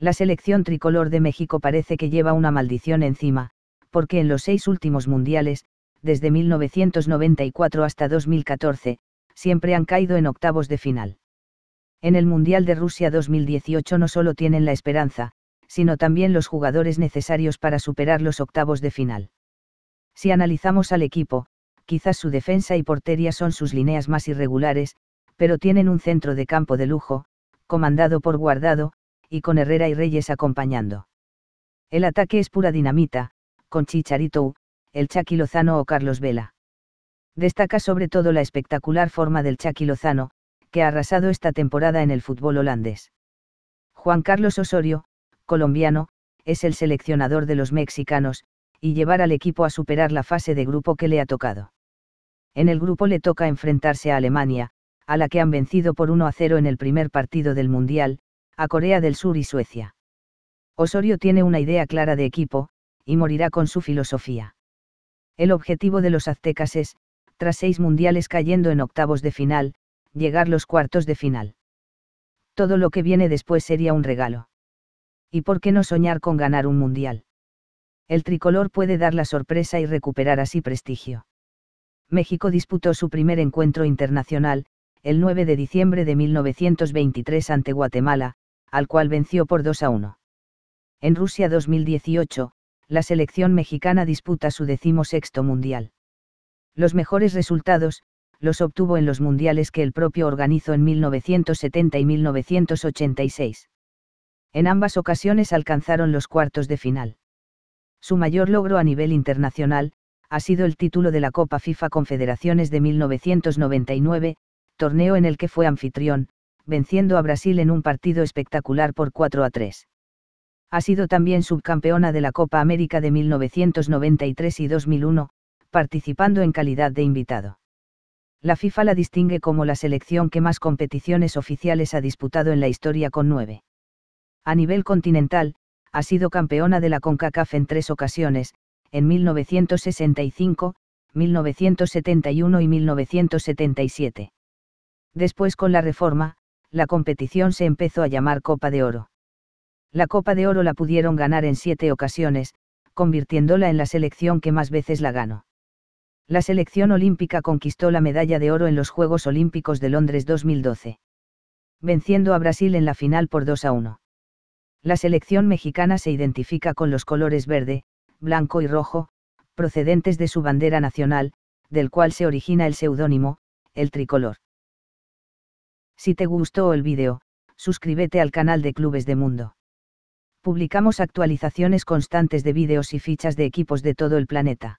La selección tricolor de México parece que lleva una maldición encima, porque en los seis últimos mundiales, desde 1994 hasta 2014, siempre han caído en octavos de final. En el Mundial de Rusia 2018 no solo tienen la esperanza, sino también los jugadores necesarios para superar los octavos de final. Si analizamos al equipo, quizás su defensa y portería son sus líneas más irregulares, pero tienen un centro de campo de lujo, comandado por Guardado, y con Herrera y Reyes acompañando. El ataque es pura dinamita, con Chicharito, el Chaki Lozano o Carlos Vela. Destaca sobre todo la espectacular forma del Chaki Lozano, que ha arrasado esta temporada en el fútbol holandés. Juan Carlos Osorio, colombiano, es el seleccionador de los mexicanos, y llevar al equipo a superar la fase de grupo que le ha tocado. En el grupo le toca enfrentarse a Alemania, a la que han vencido por 1 a 0 en el primer partido del Mundial, a Corea del Sur y Suecia. Osorio tiene una idea clara de equipo, y morirá con su filosofía. El objetivo de los aztecas es, tras seis mundiales cayendo en octavos de final, llegar los cuartos de final. Todo lo que viene después sería un regalo. ¿Y por qué no soñar con ganar un mundial? El tricolor puede dar la sorpresa y recuperar así prestigio. México disputó su primer encuentro internacional, el 9 de diciembre de 1923 ante Guatemala, al cual venció por 2 a 1. En Rusia 2018, la selección mexicana disputa su decimosexto mundial. Los mejores resultados, los obtuvo en los mundiales que el propio organizó en 1970 y 1986. En ambas ocasiones alcanzaron los cuartos de final. Su mayor logro a nivel internacional, ha sido el título de la Copa FIFA Confederaciones de 1999, torneo en el que fue anfitrión, venciendo a Brasil en un partido espectacular por 4 a 3. Ha sido también subcampeona de la Copa América de 1993 y 2001, participando en calidad de invitado. La FIFA la distingue como la selección que más competiciones oficiales ha disputado en la historia con nueve. A nivel continental, ha sido campeona de la CONCACAF en tres ocasiones, en 1965, 1971 y 1977. Después con la reforma, la competición se empezó a llamar Copa de Oro. La Copa de Oro la pudieron ganar en siete ocasiones, convirtiéndola en la selección que más veces la ganó. La selección olímpica conquistó la medalla de oro en los Juegos Olímpicos de Londres 2012. Venciendo a Brasil en la final por 2 a 1. La selección mexicana se identifica con los colores verde, blanco y rojo, procedentes de su bandera nacional, del cual se origina el seudónimo, el tricolor. Si te gustó el vídeo, suscríbete al canal de Clubes de Mundo. Publicamos actualizaciones constantes de vídeos y fichas de equipos de todo el planeta.